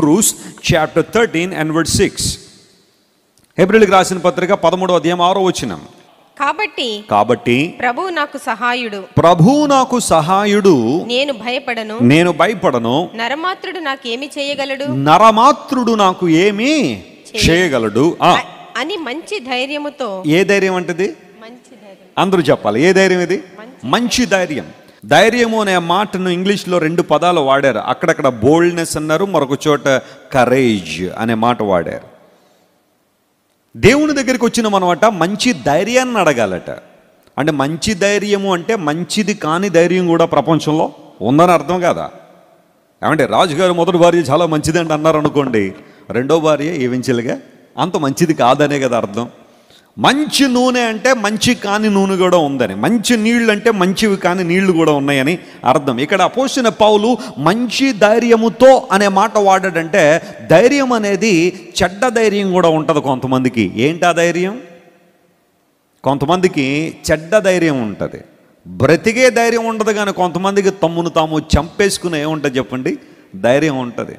Hebrews chapter thirteen and word six హెబ్రిల్కి రాసిన పత్రిక పదమూడవ అధ్యాయం ఆరో వచ్చినాం కాబట్టి కాబట్టి ప్రభు నాకు సహాయుడు ప్రభు నాకు సహాయుడు నేను భయపడను నేను భయపడను నరమాత్రుడు నాకు ఏమి చేయగలడు నరమాత్రుడు నాకు ఏమి చేయగలడు అని మంచి ధైర్యముతో ఏ ధైర్యం అంటది అందరూ చెప్పాలి ఏ ధైర్యం ఇది మంచి ధైర్యం ధైర్యము అనే మాటను ఇంగ్లీష్లో రెండు పదాలు వాడారు అక్కడక్కడ బోల్డ్నెస్ అన్నారు మరొక చోట కరేజ్ అనే మాట వాడారు దేవుని దగ్గరికి వచ్చిన మనమాట మంచి ధైర్యాన్ని అడగాలట అంటే మంచి ధైర్యము అంటే మంచిది కాని ధైర్యం కూడా ప్రపంచంలో ఉందని అర్థం కాదా ఏమంటే రాజుగారు మొదటి భార్య చాలా మంచిది అంటే అన్నారు అనుకోండి రెండో భార్య ఏవించలుగా అంత మంచిది కాదనే కదా అర్థం మంచి నూనె అంటే మంచి కాని నూనె కూడా ఉందని మంచి నీళ్ళు అంటే మంచివి కాని నీళ్లు కూడా ఉన్నాయని అర్థం ఇక్కడ పోసిన పావులు మంచి ధైర్యముతో అనే మాట వాడాడంటే ధైర్యం అనేది చెడ్డ ధైర్యం కూడా ఉంటుంది కొంతమందికి ఏంటా ధైర్యం కొంతమందికి చెడ్డ ధైర్యం ఉంటుంది బ్రతికే ధైర్యం ఉండదు కానీ కొంతమందికి తమ్మును తాము చంపేసుకునే ఏముంటుంది చెప్పండి ధైర్యం ఉంటుంది